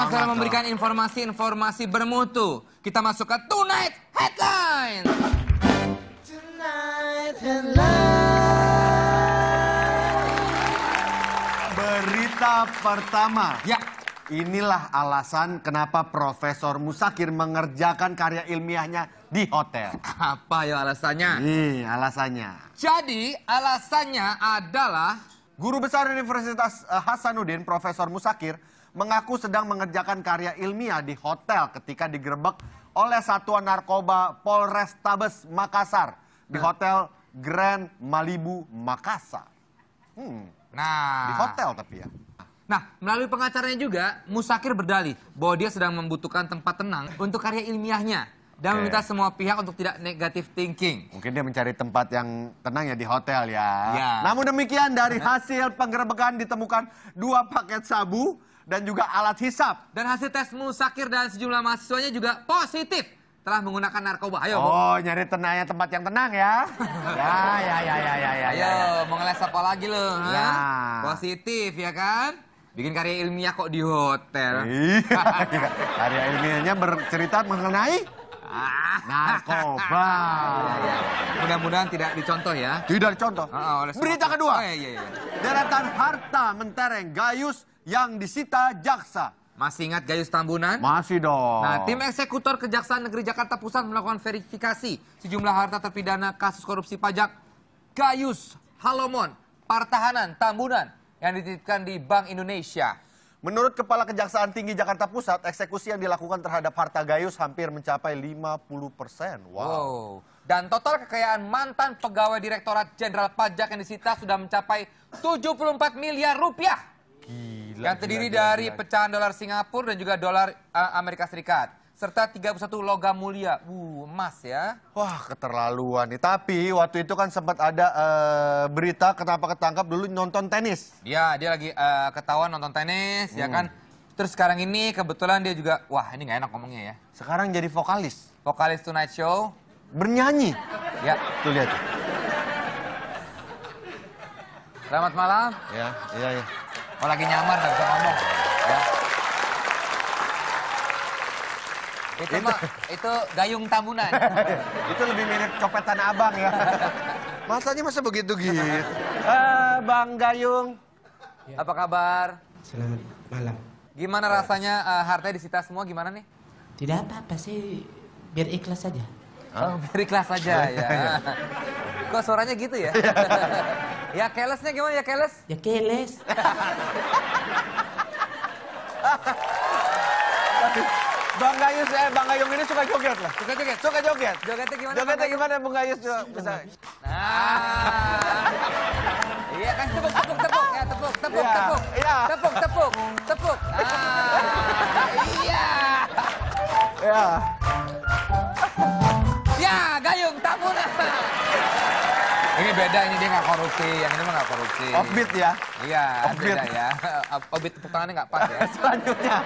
Sekarang saya memberikan informasi-informasi bermutu, kita masuk ke Tonight Headline. Tonight Headline. Berita pertama. Ya. Inilah alasan kenapa Profesor Musakir mengerjakan karya ilmiahnya di hotel. Apa ya alasannya? Nih, alasannya. Jadi, alasannya adalah Guru Besar Universitas eh, Hasanuddin, Profesor Musakir, mengaku sedang mengerjakan karya ilmiah di hotel ketika digerebek oleh Satuan Narkoba Polres Tabes Makassar di nah. Hotel Grand Malibu Makassar. Hmm. Nah, di hotel tapi ya. Nah, melalui pengacaranya juga, Musakir berdalih bahwa dia sedang membutuhkan tempat tenang untuk karya ilmiahnya dan meminta semua pihak untuk tidak negatif thinking. Mungkin dia mencari tempat yang tenang ya di hotel ya. ya. Namun demikian dari hasil penggerebekan ditemukan dua paket sabu dan juga alat hisap. Dan hasil tes Musakir dan sejumlah mahasiswanya juga positif telah menggunakan narkoba. Ayo. Oh, bu. nyari tenangnya tempat yang tenang ya. ya, ya, ya, ya, ya, ya. Ayo, ya. mau ngeles apa lagi lo? Ya. Positif ya kan? Bikin karya ilmiah kok di hotel. Iya, karya ilmiahnya bercerita mengenai Ah. Narkoba. Mudah-mudahan tidak dicontoh ya. Tidak dicontoh. Oh, oleh Berita kedua. Oh, iya, iya. Deretan harta mentereng Gayus yang disita jaksa. Masih ingat Gayus Tambunan? Masih dong. Nah, tim eksekutor Kejaksaan Negeri Jakarta Pusat melakukan verifikasi sejumlah harta terpidana kasus korupsi pajak Gayus Halomon, Partahanan Tambunan yang dititipkan di Bank Indonesia. Menurut Kepala Kejaksaan Tinggi Jakarta Pusat, eksekusi yang dilakukan terhadap harta Gayus hampir mencapai 50 persen. Wow. wow. Dan total kekayaan mantan pegawai Direktorat Jenderal Pajak yang disita sudah mencapai 74 miliar rupiah. Gila. Yang terdiri gila, gila, dari pecahan dolar Singapura dan juga dolar uh, Amerika Serikat serta 31 logam mulia. Uh, emas ya. Wah, keterlaluan nih. Tapi waktu itu kan sempat ada uh, berita kenapa ketangkap dulu nonton tenis. Ya dia lagi uh, ketahuan nonton tenis, ya hmm. ya kan. Terus sekarang ini kebetulan dia juga, wah ini gak enak ngomongnya ya. Sekarang jadi vokalis. Vokalis Tonight Show. Bernyanyi. Ya. Tuh lihat. Selamat malam. Ya, iya, iya. Oh lagi nyamar, nggak bisa ngomong. Ya. Itu, itu, itu gayung tamunan. itu lebih mirip copet tanah abang ya. Matanya masa begitu gitu. Uh, Bang Gayung, ya. apa kabar? Selamat malam. Gimana ya. rasanya uh, hartanya disita semua? Gimana nih? Tidak apa-apa sih, biar ikhlas saja. Oh, biar ikhlas saja ya. Iya. Kok suaranya gitu ya? Iya. ya kelesnya gimana ya keles? Ya keles. Bang Gayus, eh Bang Gayung ini suka joget lah. Suka joget? Suka joget. Jogetnya gimana? Jogetnya gimana Bang Gayus? Bisa. Nah. iya kan tepuk tepuk tepuk ya tepuk tepuk ya. tepuk. Iya. Tepuk tepuk tepuk. Ah, iya. Ya. Ya, Gayung tamu Ini beda ini dia nggak korupsi, yang ini mah nggak korupsi. Offbeat ya? Iya, beda ya. Offbeat tepuk tangannya nggak pas ya. Selanjutnya.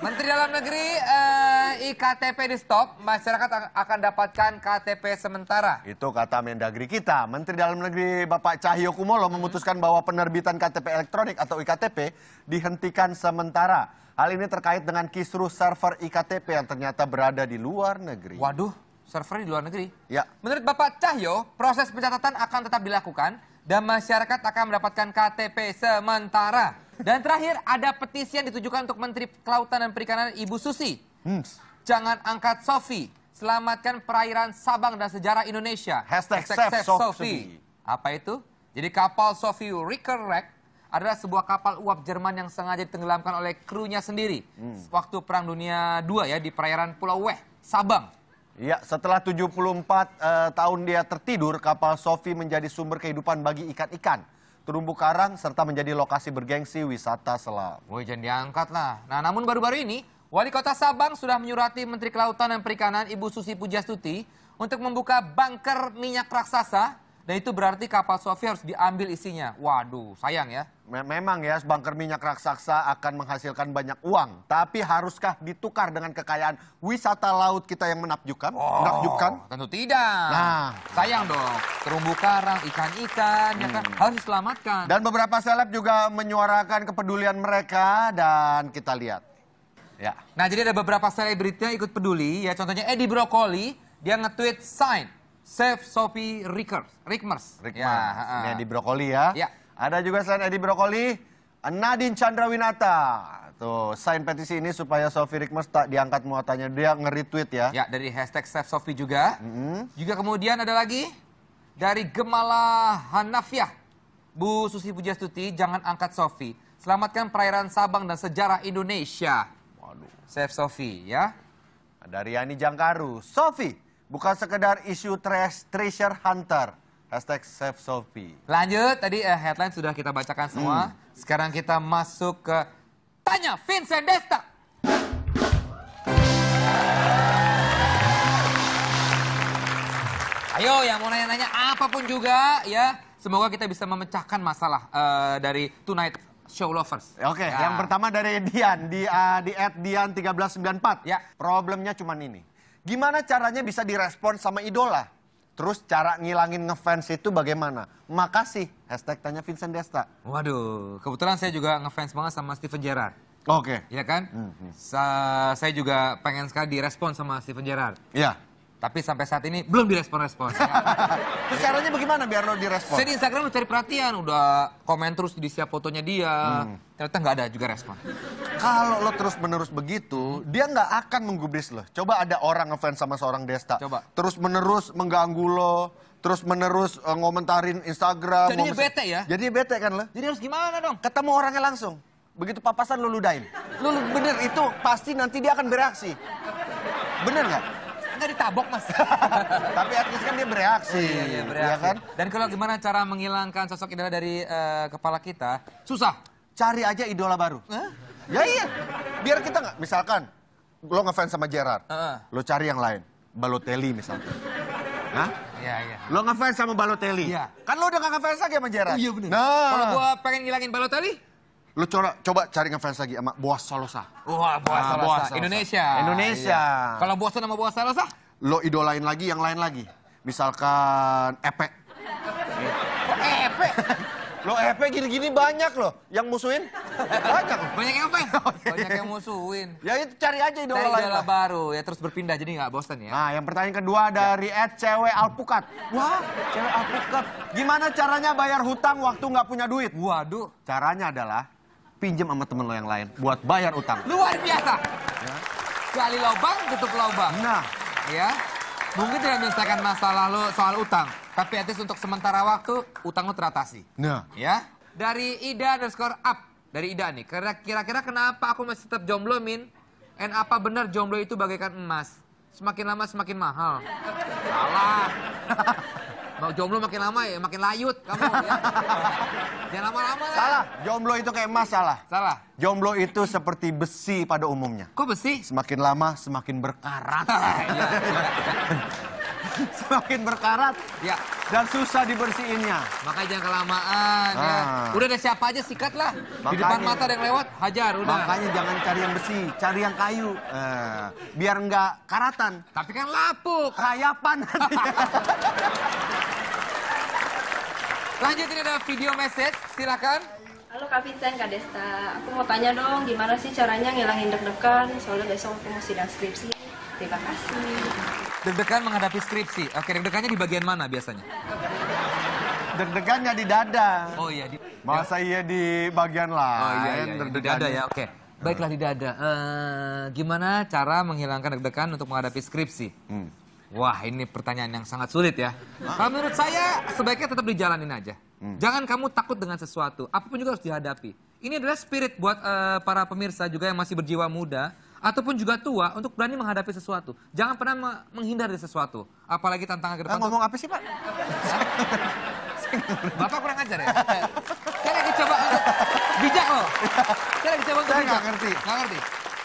Menteri Dalam Negeri uh, eh, IKTP di stop, masyarakat akan dapatkan KTP sementara. Itu kata Mendagri kita. Menteri Dalam Negeri Bapak Cahyo Kumolo hmm. memutuskan bahwa penerbitan KTP elektronik atau IKTP dihentikan sementara. Hal ini terkait dengan kisru server IKTP yang ternyata berada di luar negeri. Waduh, server di luar negeri? Ya. Menurut Bapak Cahyo, proses pencatatan akan tetap dilakukan dan masyarakat akan mendapatkan KTP sementara. Dan terakhir ada petisi yang ditujukan untuk Menteri Kelautan dan Perikanan Ibu Susi. Hmm. Jangan angkat Sofi, selamatkan perairan Sabang dan sejarah Indonesia. Hashtag, Hashtag Save, Save Sofi. Apa itu? Jadi kapal Sofi Rickerwreck adalah sebuah kapal uap Jerman yang sengaja ditenggelamkan oleh krunya sendiri. Hmm. Waktu Perang Dunia II ya di perairan Pulau Weh, Sabang. Ya, setelah 74 uh, eh, tahun dia tertidur, kapal Sofi menjadi sumber kehidupan bagi ikan-ikan terumbu karang, serta menjadi lokasi bergengsi wisata selam. Woi jangan diangkat lah. Nah namun baru-baru ini, Wali Kota Sabang sudah menyurati Menteri Kelautan dan Perikanan Ibu Susi Pujastuti untuk membuka bunker minyak raksasa dan itu berarti kapal Sofi harus diambil isinya. Waduh, sayang ya memang ya bunker minyak raksasa akan menghasilkan banyak uang, tapi haruskah ditukar dengan kekayaan wisata laut kita yang menakjubkan? Oh, menakjubkan? Tentu tidak. Nah, sayang dong, terumbu karang, ikan-ikan ya kan? hmm. kan, harus diselamatkan. Dan beberapa seleb juga menyuarakan kepedulian mereka dan kita lihat. Ya. Nah, jadi ada beberapa selebriti ikut peduli ya, contohnya Eddie Brokoli, dia nge-tweet sign Save Sophie Rickers, Rickmers. Rickmers. Ya, uh, ini Eddie Brokoli ya. Ya. Ada juga selain Edi Brokoli, Nadine Chandrawinata. Tuh, sign petisi ini supaya Sofi Rikmes tak diangkat muatannya. Dia nge-retweet ya. Ya, dari hashtag Save Sofi juga. Mm -hmm. Juga kemudian ada lagi dari Gemala Hanafiah. Bu Susi Pujastuti, jangan angkat Sofi. Selamatkan perairan Sabang dan sejarah Indonesia. Waduh. Save Sofi ya. Dari Yani Jangkaru, Sofi bukan sekedar isu treasure hunter Hashtag Save Sophie. Lanjut, tadi eh, headline sudah kita bacakan hmm. semua. Hmm. Sekarang kita masuk ke Tanya Vincent Desta. Ayo yang mau nanya-nanya apapun juga ya. Semoga kita bisa memecahkan masalah uh, dari Tonight Show Lovers. Oke, okay, ya. yang pertama dari Dian di uh, di at Dian 1394. Ya. Problemnya cuma ini. Gimana caranya bisa direspon sama idola? Terus cara ngilangin ngefans itu bagaimana? Makasih, hashtag tanya Vincent Desta. Waduh, kebetulan saya juga ngefans banget sama Steven Gerrard. Oke. Okay. Iya kan? Mm -hmm. Sa saya juga pengen sekali direspon sama Steven Gerrard. Iya. Yeah. Tapi sampai saat ini belum direspon-respon. Terus caranya bagaimana biar lo direspon? Saya di Instagram udah cari perhatian, udah komen terus di siap fotonya dia. Hmm. Ternyata nggak ada juga respon. Kalau lo terus-menerus begitu, dia nggak akan menggubris lo. Coba ada orang ngefans sama seorang Desta. Coba. Terus-menerus mengganggu lo, terus menerus uh, eh, ngomentarin Instagram. Jadi bete ya? Jadi bete kan lo? Jadi harus gimana dong? Ketemu orangnya langsung. Begitu papasan lo ludain. Lo bener itu pasti nanti dia akan bereaksi. Bener nggak? nggak ditabok mas. Tapi artis kan dia bereaksi. Oh, iya, iya, bereaksi. Ya kan? Dan kalau gimana cara menghilangkan sosok idola dari uh, kepala kita? Susah. Cari aja idola baru. Huh? Ya iya. Biar kita nggak. Misalkan lo ngefans sama Gerard. Uh Lo cari yang lain. Balotelli misalnya. Hah? Iya, iya. Lo ngefans sama Balotelli? Iya. Kan lo udah gak ngefans lagi sama Gerard? Oh, iya bener. Nah. Kalau gue pengen ngilangin Balotelli, Lu coba coba cari ngefans lagi sama Boas Salosa. Wah, Boas ah, Salosa. Salosa. Indonesia. Indonesia. Iya. Kalau boas sama Boas Salosa? Lo idolain lagi yang lain lagi. Misalkan Epe. Kok Epe? Lo Epe gini-gini banyak loh yang musuhin. Banyak loh. Banyak yang apa? Oh, iya. Banyak yang musuhin. Ya itu cari aja idola lain. idola baru ya terus berpindah jadi nggak bosan ya. Nah yang pertanyaan kedua dari ya. Ed cewek Alpukat. Wah cewek Alpukat. Gimana caranya bayar hutang waktu nggak punya duit? Waduh. Caranya adalah pinjam sama temen lo yang lain buat bayar utang. Luar biasa. Ya. lubang, tutup lubang. Nah. Ya. Mungkin tidak menyelesaikan masalah lo soal utang. Tapi at untuk sementara waktu, utang lo teratasi. Nah. Ya. Dari Ida dan underscore up. Dari Ida nih. Kira-kira kenapa aku masih tetap jomblo, Min? And apa benar jomblo itu bagaikan emas? Semakin lama semakin mahal. Salah. Mau jomblo makin lama ya makin layut kamu ya. Jangan lama-lama lah. Salah. Jomblo itu kayak emas salah. Salah. Jomblo itu seperti besi pada umumnya. Kok besi? Semakin lama semakin berkarat. semakin berkarat. Ya. Dan susah dibersihinnya. Makanya jangan kelamaan ya. ah. ya. Udah ada siapa aja sikat lah. Di depan mata ada yang lewat, hajar udah. Makanya jangan cari yang besi, cari yang kayu. Eh, biar enggak karatan. Tapi kan lapuk. Rayapan. Lanjut ini ada video message, silakan. Halo Kak Vincent, Kak Desta. Aku mau tanya dong, gimana sih caranya ngilangin deg-degan? Soalnya besok aku mau sidang skripsi. Terima kasih. Deg-degan menghadapi skripsi. Oke, deg-degannya di bagian mana biasanya? deg degannya di dada. Oh iya. Di... Masa iya di bagian lain. Oh iya, iya, iya. di dada ya, oke. Baiklah di dada. Uh, gimana cara menghilangkan deg-degan untuk menghadapi skripsi? Hmm. Wah, ini pertanyaan yang sangat sulit ya. Kalau menurut saya sebaiknya tetap dijalanin aja. Hmm. Jangan kamu takut dengan sesuatu, apapun juga harus dihadapi. Ini adalah spirit buat uh, para pemirsa juga yang masih berjiwa muda ataupun juga tua untuk berani menghadapi sesuatu. Jangan pernah me menghindari sesuatu, apalagi tantangan ke eh, depan. Nah, ngomong apa sih, Pak? Bapak kurang ajar ya? Saya lagi coba untuk bijak loh. Saya lagi coba untuk Saya Gak ngerti. Gak ngerti.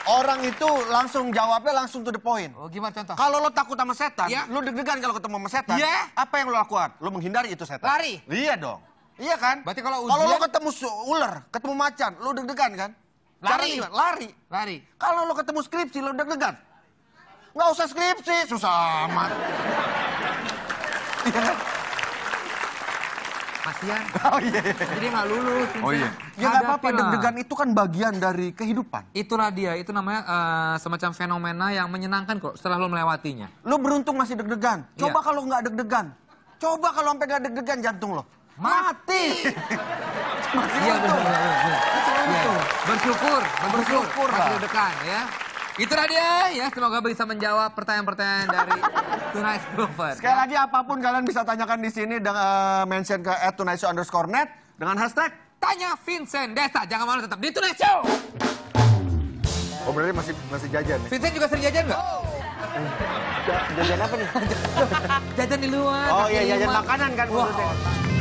Orang itu langsung jawabnya langsung to the point. Oh, gimana contoh? Kalau lo takut sama setan, ya. lo deg-degan kalau ketemu sama setan. Iya. Apa yang lo lakukan? Lo menghindari itu setan. Lari. Iya dong. Iya kan? Berarti kalau ujian... Kalau lo ketemu ular, ketemu macan, lo deg-degan kan? Lari. Lari. Lari. Kalau lo ketemu skripsi, lo deg-degan. Nggak usah skripsi, susah amat. Iya kan? kasihan. Oh iya, iya, iya. Jadi nggak lulus. Oh iya. Ya nggak apa-apa, deg-degan itu kan bagian dari kehidupan. Itulah dia, itu namanya uh, semacam fenomena yang menyenangkan kok setelah lo melewatinya. Lo beruntung masih deg-degan. Iya. Coba iya. kalau nggak deg-degan. Coba kalau sampai nggak deg-degan jantung lo. Mati. Iya benar. Iya. Bersyukur, bersyukur, bersyukur, bersyukur, bersyukur, bersyukur, bersyukur, bersyukur, bersyukur, bersyukur, itu dia ya, semoga bisa menjawab pertanyaan-pertanyaan dari Tonight Grover. Sekali ya. lagi apapun kalian bisa tanyakan di sini dengan uh, eh, mention ke @tonightshow_net dengan hashtag tanya Vincent Desa. Jangan malu tetap di Tonight Show. Oh berarti masih masih jajan nih. Ya? Vincent juga sering jajan nggak? Oh. Jajan apa nih? jajan di luar. Oh iya jajan makanan kan. Wow.